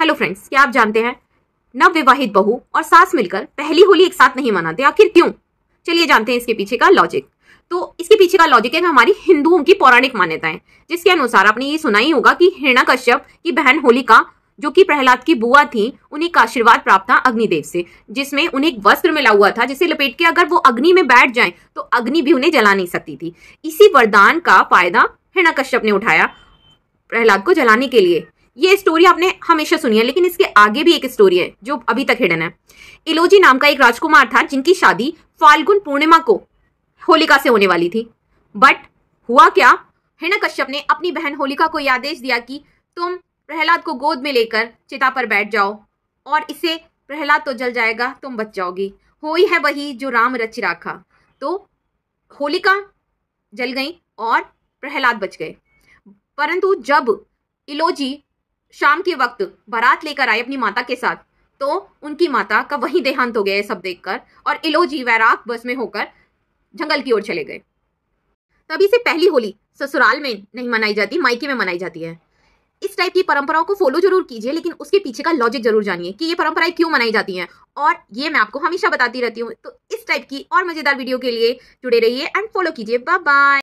hello friends क्या आप जानते हैं नव विवाहित बहू और सास मिलकर पहली होली एक साथ नहीं मनाते आखिर क्यों चलिए जानते हैं इसके पीछे का लॉजिक तो इसके पीछे का लॉजिक है हमारी हिंदुओं की पौराणिक मान्यताएं जिसके अनुसार आपने ये सुना ही होगा कि हिरणा कश्यप की बहन होलिका जो कि प्रहलाद की बुआ थी उन्हें का आशीर्वाद प्राप्त था अग्निदेव से जिसमें उन्हें एक वस्त्र मिला हुआ था जिसे लपेट के अगर वो अग्नि में बैठ जाए तो अग्नि भी उन्हें जला नहीं सकती थी इसी वरदान का फायदा हिरणा कश्यप ने उठाया प्रहलाद को जलाने के लिए ये स्टोरी आपने हमेशा सुनी है लेकिन इसके आगे भी एक स्टोरी है जो अभी तक हिडन है इलोजी नाम का एक राजकुमार था जिनकी शादी फाल्गुन पूर्णिमा को होलिका से होने वाली थी बट हुआ क्या हिना कश्यप ने अपनी बहन होलिका को यह आदेश दिया कि तुम प्रहलाद को गोद में लेकर चिता पर बैठ जाओ और इसे प्रहलाद तो जल जाएगा तुम बच जाओगी हो ही है वही जो राम रच राखा तो होलिका जल गई और प्रहलाद बच गए परंतु जब इलोजी शाम के वक्त बारात लेकर आए अपनी माता के साथ तो उनकी माता का वहीं देहांत हो गया है सब देखकर और इलोजी वैराग बस में होकर जंगल की ओर चले गए तभी से पहली होली ससुराल में नहीं मनाई जाती मायके में मनाई जाती है इस टाइप की परंपराओं को फॉलो जरूर कीजिए लेकिन उसके पीछे का लॉजिक जरूर जानिए कि ये परंपराएं क्यों मनाई जाती हैं और ये मैं आपको हमेशा बताती रहती हूँ तो इस टाइप की और मज़ेदार वीडियो के लिए जुड़े रहिए एंड फॉलो कीजिए बाय बाय